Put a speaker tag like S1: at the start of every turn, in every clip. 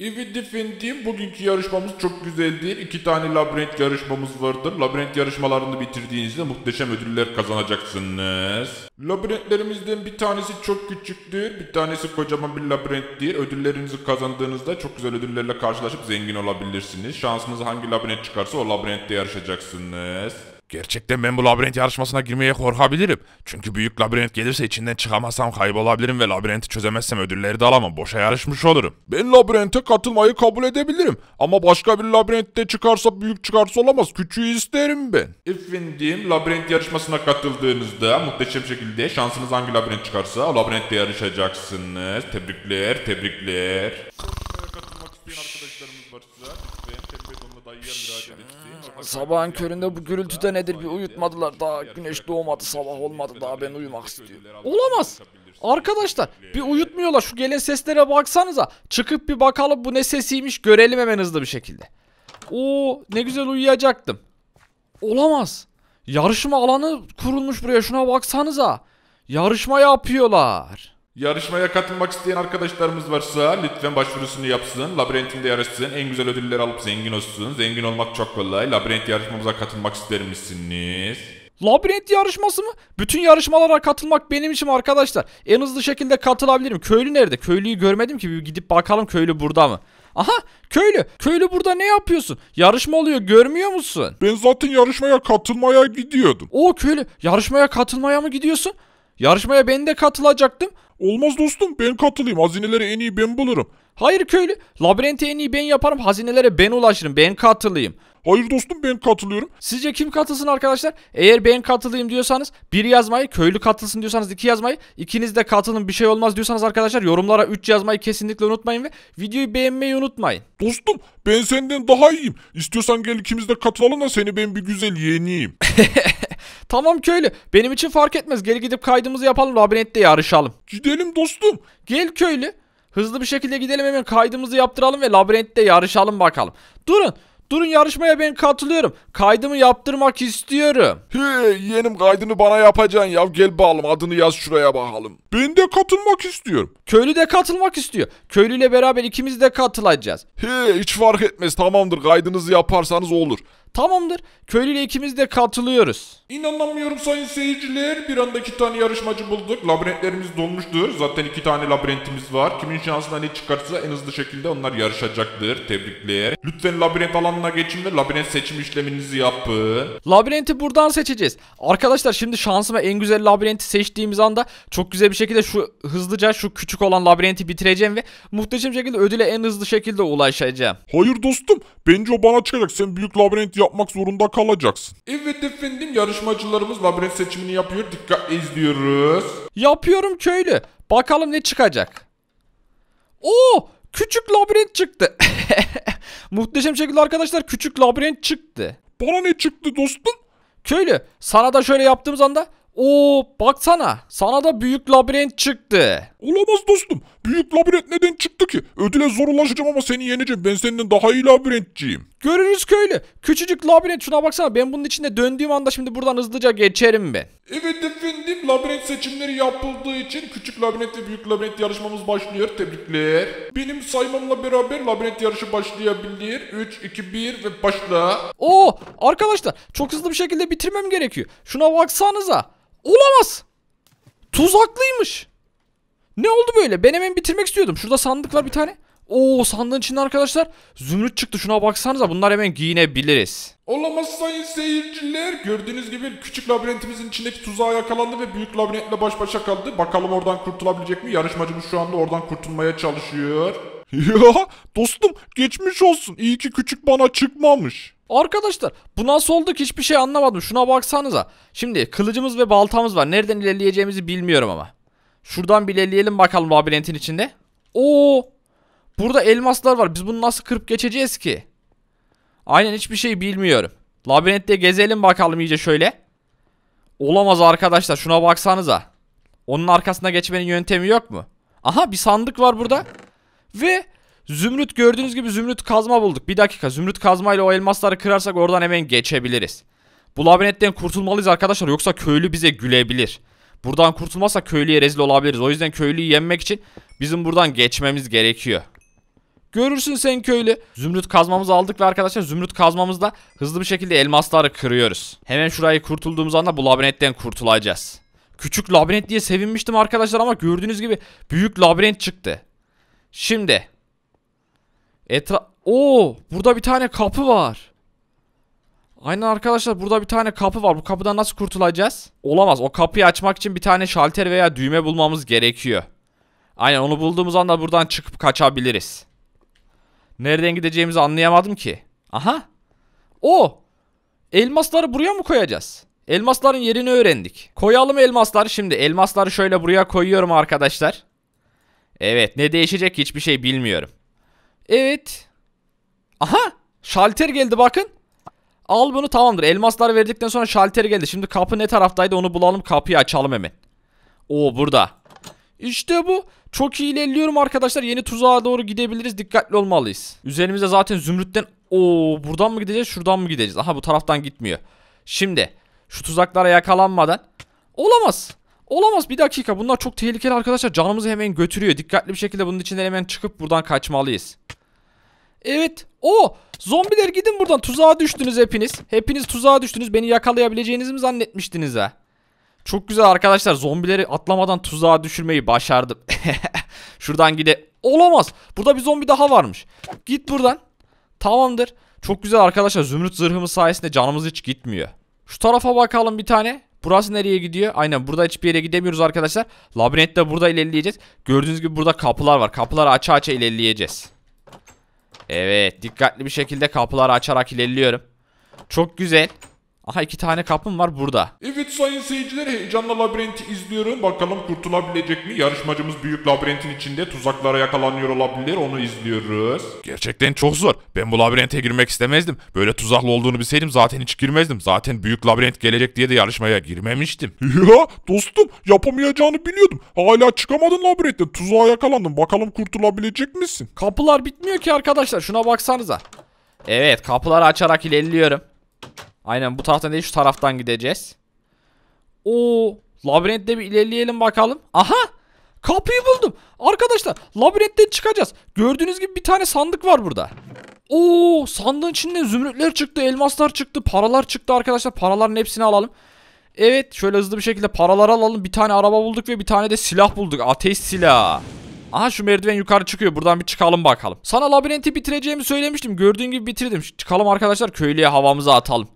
S1: Evet efendim bugünkü yarışmamız çok güzel değil. İki tane labirent yarışmamız vardır. Labirent yarışmalarını bitirdiğinizde muhteşem ödüller kazanacaksınız. Labirentlerimizden bir tanesi çok küçüktür. Bir tanesi kocaman bir labirenttir. Ödüllerinizi kazandığınızda çok güzel ödüllerle karşılaşıp zengin olabilirsiniz. Şansınız hangi labirent çıkarsa o labirentte yarışacaksınız. Gerçekten ben bu labirent yarışmasına girmeye korkabilirim. Çünkü büyük labirent gelirse içinden çıkamazsam kaybolabilirim ve labirenti çözemezsem ödülleri de alamam. Boşa yarışmış olurum. Ben labirente katılmayı kabul edebilirim. Ama başka bir labirentte çıkarsa büyük çıkarsa olamaz. Küçüğü isterim ben. Efendim labirent yarışmasına katıldığınızda muhteşem şekilde şansınız hangi labirent çıkarsa labirentte yarışacaksınız. Tebrikler, tebrikler. Katılmak isteyen arkadaşlarımız varsa lütfen tebrikler onunla dayıya müracaat edin.
S2: Sabahın köründe bu gürültü de nedir bir uyutmadılar. Daha güneş doğmadı sabah olmadı daha ben uyumak istiyorum. Olamaz. Arkadaşlar bir uyutmuyorlar şu gelen seslere baksanıza. Çıkıp bir bakalım bu ne sesiymiş görelim hemen hızlı bir şekilde. Oo ne güzel uyuyacaktım. Olamaz. Yarışma alanı kurulmuş buraya şuna baksanıza. Yarışma
S1: yapıyorlar. Yarışmaya katılmak isteyen arkadaşlarımız varsa lütfen başvurusunu yapsın. Labirentinde yarışsın. En güzel ödülleri alıp zengin olsun. Zengin olmak çok kolay. Labirent yarışmamıza katılmak ister misiniz?
S2: Labirent yarışması mı? Bütün yarışmalara katılmak benim için arkadaşlar. En hızlı şekilde katılabilirim. Köylü nerede? Köylüyü görmedim ki. Bir gidip bakalım köylü burada mı? Aha köylü. Köylü burada ne yapıyorsun? Yarışma oluyor görmüyor musun? Ben zaten yarışmaya katılmaya gidiyordum. O köylü yarışmaya katılmaya mı gidiyorsun? Yarışmaya ben de katılacaktım. Olmaz dostum ben katılayım hazineleri en iyi ben bulurum. Hayır köylü labirenti en iyi ben yaparım hazinelere ben ulaşırım ben katılayım. Hayır dostum ben katılıyorum. Sizce kim katılsın arkadaşlar? Eğer ben katılayım diyorsanız bir yazmayı, köylü katılsın diyorsanız iki yazmayı, ikiniz de katılın bir şey olmaz diyorsanız arkadaşlar yorumlara üç yazmayı kesinlikle unutmayın ve videoyu beğenmeyi unutmayın. Dostum ben senden daha iyiyim. İstiyorsan gel ikimiz de katılalım da seni ben bir güzel yeneyim. Tamam köylü benim için fark etmez geri gidip kaydımızı yapalım labirentte yarışalım. Gidelim dostum. Gel köylü. Hızlı bir şekilde gidelim hemen kaydımızı yaptıralım ve labirentte yarışalım bakalım. Durun. Durun yarışmaya ben katılıyorum. Kaydımı
S1: yaptırmak istiyorum. Hey yeğenim kaydını bana yapacaksın ya. Gel bağlım adını yaz şuraya bakalım. Ben de katılmak istiyorum. Köylü de katılmak istiyor. Köylüyle beraber ikimiz de katılacağız. Hey hiç fark etmez tamamdır kaydınızı yaparsanız olur. Tamamdır. Köylüyle ikimiz de katılıyoruz. İnanamıyorum sayın seyirciler. Bir anda iki tane yarışmacı bulduk. Labirentlerimiz dolmuştur. Zaten iki tane labirentimiz var. Kimin şansına ne çıkarsa en hızlı şekilde onlar yarışacaktır. Tebrikler. Lütfen labirent alanına geçin ve labirent seçim işleminizi yapın.
S2: Labirenti buradan seçeceğiz. Arkadaşlar şimdi şansıma en güzel labirenti seçtiğimiz anda çok güzel bir şekilde şu hızlıca şu küçük olan labirenti bitireceğim ve muhteşem şekilde ödüle en hızlı şekilde
S1: ulaşacağım. Hayır dostum. Bence o bana çıkacak. Sen büyük labirent yapmak zorunda kalacaksın. Evet efendim yarışmacılarımız labirent seçimini yapıyor. Dikkatle izliyoruz. Yapıyorum köylü. Bakalım ne çıkacak. Oo küçük labirent
S2: çıktı. Muhteşem şekilde arkadaşlar küçük labirent çıktı. Bana ne çıktı dostum? Köylü sana da şöyle yaptığımız anda o baksana sana da büyük labirent çıktı.
S1: Olamaz dostum. Büyük labirent neden çıktı ki? Ödüle zor ulaşacağım ama seni yeneceğim. Ben senden daha iyi labirentçiyim. Görürüz köylü. Küçücük labirent şuna baksana. Ben bunun içinde döndüğüm anda şimdi buradan hızlıca geçerim ben. Evet efendim. Labirent seçimleri yapıldığı için küçük labirent ve büyük labirent yarışmamız başlıyor. Tebrikler. Benim saymamla beraber labirent yarışı başlayabilir. 3, 2, 1 ve başla. Oo arkadaşlar
S2: çok hızlı bir şekilde bitirmem gerekiyor. Şuna baksanıza. Olamaz. Tuzaklıymış. Ne oldu böyle? Ben hemen bitirmek istiyordum. Şurada sandık var bir tane. Oo sandığın içinde arkadaşlar zümrüt çıktı. Şuna baksanıza bunlar hemen giyinebiliriz.
S1: Olamaz sayın seyirciler. Gördüğünüz gibi küçük labirentimizin içindeki tuzağa yakalandı ve büyük labirentle baş başa kaldı. Bakalım oradan kurtulabilecek mi? Yarışmacımız şu anda oradan kurtulmaya çalışıyor. Ya dostum geçmiş olsun. İyi ki küçük bana çıkmamış. Arkadaşlar bu nasıl oldu ki hiçbir
S2: şey anlamadım. Şuna baksanıza. Şimdi kılıcımız ve baltamız var. Nereden ilerleyeceğimizi bilmiyorum ama. Şuradan bileleyelim bakalım labirentin içinde. Oo! Burada elmaslar var. Biz bunu nasıl kırıp geçeceğiz ki? Aynen hiçbir şey bilmiyorum. Labirentte gezelim bakalım iyice şöyle. Olamaz arkadaşlar. Şuna baksanıza. Onun arkasına geçmenin yöntemi yok mu? Aha bir sandık var burada. Ve zümrüt gördüğünüz gibi zümrüt kazma bulduk. Bir dakika zümrüt kazma ile o elmasları kırarsak oradan hemen geçebiliriz. Bu labirentten kurtulmalıyız arkadaşlar yoksa köylü bize gülebilir. Buradan kurtulmazsak köylüye rezil olabiliriz. O yüzden köylüyü yenmek için bizim buradan geçmemiz gerekiyor. Görürsün sen köylü. Zümrüt kazmamızı aldık ve arkadaşlar zümrüt kazmamızla hızlı bir şekilde elmasları kırıyoruz. Hemen şurayı kurtulduğumuz anda bu labirentten kurtulacağız. Küçük labirent diye sevinmiştim arkadaşlar ama gördüğünüz gibi büyük labirent çıktı. Şimdi. Etra... Oo, burada bir tane kapı var. Aynen arkadaşlar burada bir tane kapı var. Bu kapıdan nasıl kurtulacağız? Olamaz. O kapıyı açmak için bir tane şalter veya düğme bulmamız gerekiyor. Aynen onu bulduğumuz anda buradan çıkıp kaçabiliriz. Nereden gideceğimizi anlayamadım ki. Aha. O. Elmasları buraya mı koyacağız? Elmasların yerini öğrendik. Koyalım elmasları şimdi. Elmasları şöyle buraya koyuyorum arkadaşlar. Evet ne değişecek hiçbir şey bilmiyorum. Evet. Aha. Şalter geldi bakın. Al bunu tamamdır. Elmaslar verdikten sonra şalter geldi. Şimdi kapı ne taraftaydı onu bulalım. Kapıyı açalım hemen. Oo burada. İşte bu. Çok iyi ilerliyorum arkadaşlar. Yeni tuzağa doğru gidebiliriz. Dikkatli olmalıyız. Üzerimizde zaten zümrütten... Oo buradan mı gideceğiz? Şuradan mı gideceğiz? Aha bu taraftan gitmiyor. Şimdi şu tuzaklara yakalanmadan... Olamaz. Olamaz bir dakika bunlar çok tehlikeli arkadaşlar canımızı hemen götürüyor dikkatli bir şekilde bunun içinden hemen çıkıp buradan kaçmalıyız Evet. O zombiler gidin buradan. Tuzağa düştünüz hepiniz. Hepiniz tuzağa düştünüz. Beni yakalayabileceğinizi mi zannetmiştiniz ha? Çok güzel arkadaşlar. Zombileri atlamadan tuzağa düşürmeyi başardım. Şuradan gide. Olamaz. Burada bir zombi daha varmış. Git buradan. Tamamdır. Çok güzel arkadaşlar. Zümrüt zırhımız sayesinde canımız hiç gitmiyor. Şu tarafa bakalım bir tane. Burası nereye gidiyor? Aynen burada hiçbir yere gidemiyoruz arkadaşlar. Labirentte burada ilerleyeceğiz. Gördüğünüz gibi burada kapılar var. Kapıları aça aça ilerleyeceğiz. Evet dikkatli bir şekilde kapıları açarak ilerliyorum. Çok güzel. Aha iki tane kapım var burada.
S1: Evet sayın seyirciler heyecanla labirenti izliyorum. Bakalım kurtulabilecek mi? Yarışmacımız büyük labirentin içinde tuzaklara yakalanıyor olabilir. Onu izliyoruz. Gerçekten çok zor. Ben bu labirente girmek istemezdim. Böyle tuzaklı olduğunu bilseydim zaten hiç girmezdim. Zaten büyük labirent gelecek diye de yarışmaya girmemiştim. Ya dostum yapamayacağını biliyordum. Hala çıkamadın labirentten. Tuzağa yakalandın. Bakalım kurtulabilecek misin? Kapılar bitmiyor ki arkadaşlar. Şuna baksanıza.
S2: Evet kapıları açarak ilerliyorum. Aynen bu taraftan değil şu taraftan gideceğiz. O labirentte bir ilerleyelim bakalım. Aha! Kapıyı buldum. Arkadaşlar labirentten çıkacağız. Gördüğünüz gibi bir tane sandık var burada. Oo sandığın içinde zümrütler çıktı, elmaslar çıktı, paralar çıktı arkadaşlar. Paraların hepsini alalım. Evet şöyle hızlı bir şekilde paraları alalım. Bir tane araba bulduk ve bir tane de silah bulduk. Ateş silahı. Aha şu merdiven yukarı çıkıyor. Buradan bir çıkalım bakalım. Sana labirenti bitireceğimi söylemiştim. Gördüğün gibi bitirdim. Çıkalım arkadaşlar köylüye havamızı atalım.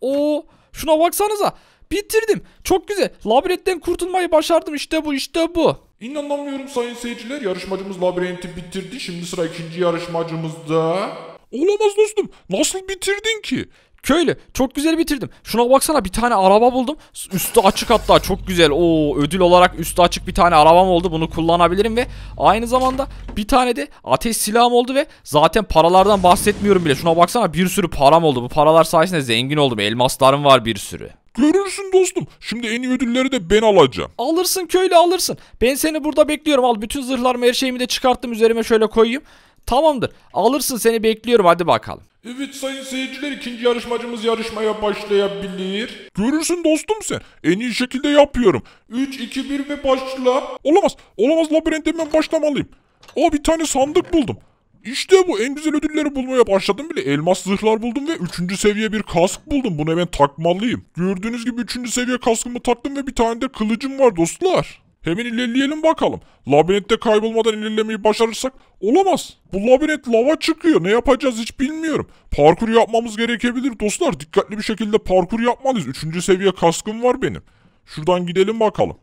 S2: O, şuna baksanıza. Bitirdim. Çok güzel. Labirentten kurtulmayı başardım. İşte bu,
S1: işte bu. İnanamıyorum sayın seyirciler. Yarışmacımız labirenti bitirdi. Şimdi sıra ikinci yarışmacımızda. Olamaz dostum. Nasıl bitirdin ki? Köylü çok güzel
S2: bitirdim. Şuna baksana bir tane araba buldum. Üstü açık hatta çok güzel. Oo ödül olarak üstü açık bir tane arabam oldu. Bunu kullanabilirim ve aynı zamanda bir tane de ateş silahım oldu ve zaten paralardan bahsetmiyorum bile. Şuna baksana bir sürü param oldu. Bu paralar sayesinde zengin oldum. Elmaslarım var bir sürü. Görürsün dostum. Şimdi en iyi ödülleri de ben alacağım. Alırsın köylü alırsın. Ben seni burada bekliyorum. Al bütün zırhlarımı her şeyimi de çıkarttım üzerime şöyle koyayım. Tamamdır. Alırsın seni bekliyorum hadi bakalım.
S1: Evet sayın seyirciler ikinci yarışmacımız yarışmaya başlayabilir. Görürsün dostum sen. En iyi şekilde yapıyorum. 3, 2, 1 ve başla. Olamaz. Olamaz labirente ben başlamalıyım. Aa bir tane sandık buldum. İşte bu en güzel ödülleri bulmaya başladım bile. Elmas zırhlar buldum ve 3. seviye bir kask buldum. Bunu hemen takmalıyım. Gördüğünüz gibi 3. seviye kaskımı taktım ve bir tane de kılıcım var dostlar. Hemen ilerleyelim bakalım. Labirentte kaybolmadan ilerlemeyi başarırsak olamaz. Bu labirent lava çıkıyor. Ne yapacağız hiç bilmiyorum. Parkur yapmamız gerekebilir dostlar. Dikkatli bir şekilde parkur yapmalıyız. Üçüncü seviye kaskım var benim. Şuradan gidelim bakalım.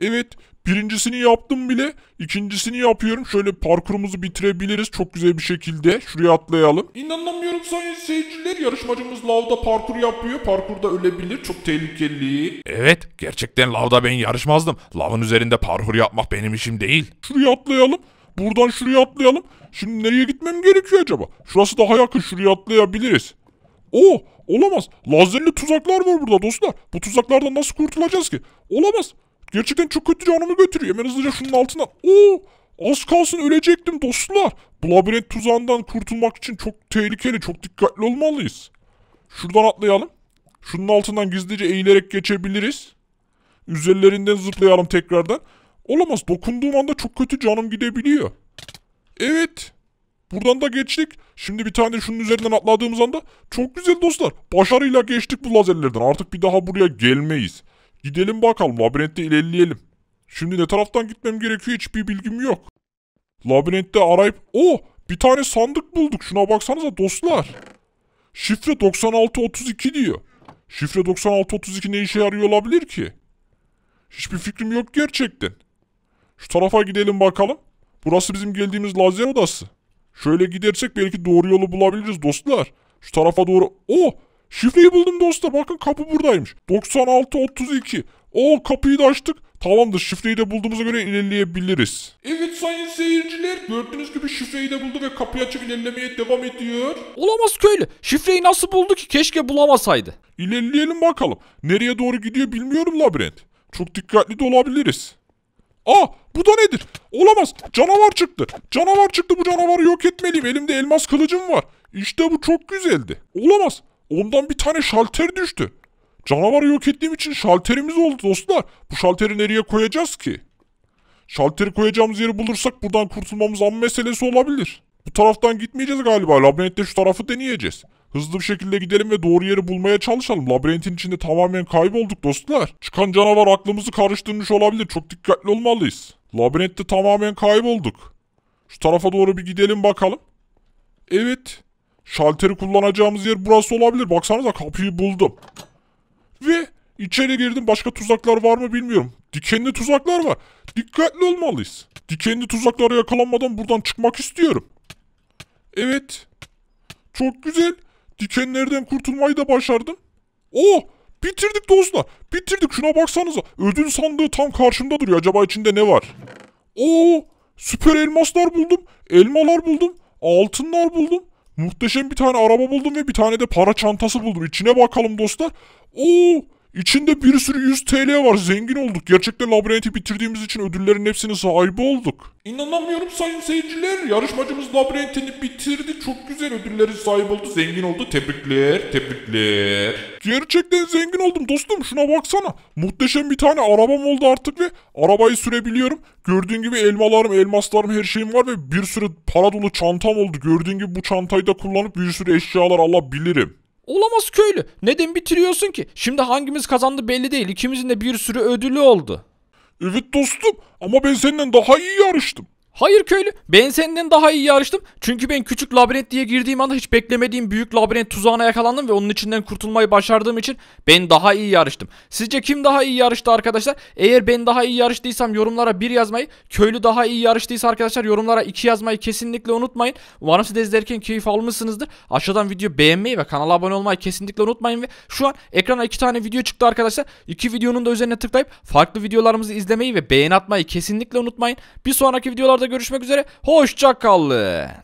S1: Evet birincisini yaptım bile. İkincisini yapıyorum. Şöyle parkurumuzu bitirebiliriz çok güzel bir şekilde. Şuraya atlayalım. İnanamıyorum sayın seyirciler. Yarışmacımız lavda parkur yapıyor. Parkurda ölebilir. Çok tehlikeli. Evet gerçekten lavda ben yarışmazdım. Lavın üzerinde parkur yapmak benim işim değil. Şuraya atlayalım. Buradan şuraya atlayalım. Şimdi nereye gitmem gerekiyor acaba? Şurası daha yakın. Şuraya atlayabiliriz. O, oh, olamaz. Lazerli tuzaklar var burada dostlar. Bu tuzaklardan nasıl kurtulacağız ki? Olamaz. Gerçekten çok kötü canımı götürüyor. Hemen hızlıca şunun altından. Oo! Az kalsın ölecektim dostlar. Bu labirent tuzağından kurtulmak için çok tehlikeli, çok dikkatli olmalıyız. Şuradan atlayalım. Şunun altından gizlice eğilerek geçebiliriz. Üzerlerinden zıplayalım tekrardan. Olamaz. Dokunduğum anda çok kötü canım gidebiliyor. Evet. Buradan da geçtik. Şimdi bir tane şunun üzerinden atladığımız anda çok güzel dostlar. Başarıyla geçtik bu lazerlerden. Artık bir daha buraya gelmeyiz. Gidelim bakalım labirentte ilerleyelim. Şimdi ne taraftan gitmem gerekiyor hiçbir bilgim yok. Labirentte arayıp... o oh, Bir tane sandık bulduk. Şuna baksanıza dostlar. Şifre 9632 diyor. Şifre 9632 ne işe yarıyor olabilir ki? Hiçbir fikrim yok gerçekten. Şu tarafa gidelim bakalım. Burası bizim geldiğimiz lazer odası. Şöyle gidersek belki doğru yolu bulabiliriz dostlar. Şu tarafa doğru... o. Oh, Şifreyi buldum dostlar. Bakın kapı buradaymış. 9632. O kapıyı da açtık. Tamamdır şifreyi de bulduğumuza göre ilerleyebiliriz. Evet sayın seyirciler gördüğünüz gibi şifreyi de buldu ve kapıyı açıp ilerlemeye devam ediyor. Olamaz köylü şifreyi nasıl buldu ki keşke bulamasaydı. İlerleyelim bakalım. Nereye doğru gidiyor bilmiyorum labirent. Çok dikkatli de olabiliriz. Aa bu da nedir? Olamaz canavar çıktı. Canavar çıktı bu canavarı yok etmeliyim. Elimde elmas kılıcım var. İşte bu çok güzeldi. Olamaz. Ondan bir tane şalter düştü. Canavarı yok ettiğim için şalterimiz oldu dostlar. Bu şalteri nereye koyacağız ki? Şalteri koyacağımız yeri bulursak buradan kurtulmamız an meselesi olabilir. Bu taraftan gitmeyeceğiz galiba. Labirentte şu tarafı deneyeceğiz. Hızlı bir şekilde gidelim ve doğru yeri bulmaya çalışalım. Labirentin içinde tamamen kaybolduk dostlar. Çıkan canavar aklımızı karıştırmış olabilir. Çok dikkatli olmalıyız. Labirentte tamamen kaybolduk. Şu tarafa doğru bir gidelim bakalım. Evet. Şalteri kullanacağımız yer burası olabilir. Baksanıza kapıyı buldum. Ve içeri girdim. Başka tuzaklar var mı bilmiyorum. Dikenli tuzaklar var. Dikkatli olmalıyız. Dikenli tuzaklara yakalanmadan buradan çıkmak istiyorum. Evet. Çok güzel. Dikenlerden kurtulmayı da başardım. Oh! Bitirdik dostlar. Bitirdik. Şuna baksanıza. Ödül sandığı tam karşımda duruyor. Acaba içinde ne var? Oo! Süper elmaslar buldum. Elmalar buldum. Altınlar buldum. Muhteşem bir tane araba buldum ve bir tane de para çantası buldum. İçine bakalım dostlar. Oo İçinde bir sürü 100 TL var. Zengin olduk. Gerçekten labirenti bitirdiğimiz için ödüllerin hepsine sahibi olduk. İnanamıyorum sayın seyirciler. Yarışmacımız labirentini bitirdi. Çok güzel ödüllerin sahibi oldu. Zengin oldu. Tebrikler, tebrikler. Gerçekten zengin oldum dostum. Şuna baksana. Muhteşem bir tane arabam oldu artık ve arabayı sürebiliyorum. Gördüğün gibi elmalarım, elmaslarım, her şeyim var ve bir sürü para dolu çantam oldu. Gördüğün gibi bu çantayı da kullanıp bir sürü eşyalar alabilirim. Olamaz köylü. Neden bitiriyorsun ki? Şimdi hangimiz kazandı belli değil. İkimizin de bir sürü ödülü oldu. Evet dostum
S2: ama ben senden daha iyi yarıştım. Hayır köylü ben senden daha iyi yarıştım. Çünkü ben küçük labirent diye girdiğim anda hiç beklemediğim büyük labirent tuzağına yakalandım ve onun içinden kurtulmayı başardığım için ben daha iyi yarıştım. Sizce kim daha iyi yarıştı arkadaşlar? Eğer ben daha iyi yarıştıysam yorumlara 1 yazmayı, köylü daha iyi yarıştıysa arkadaşlar yorumlara 2 yazmayı kesinlikle unutmayın. Umarım siz izlerken keyif almışsınızdır. Aşağıdan video beğenmeyi ve kanala abone olmayı kesinlikle unutmayın ve şu an ekrana 2 tane video çıktı arkadaşlar. 2 videonun da üzerine tıklayıp farklı videolarımızı izlemeyi ve beğeni atmayı kesinlikle unutmayın. Bir sonraki videolarda görüşmek üzere. hoşça kalın.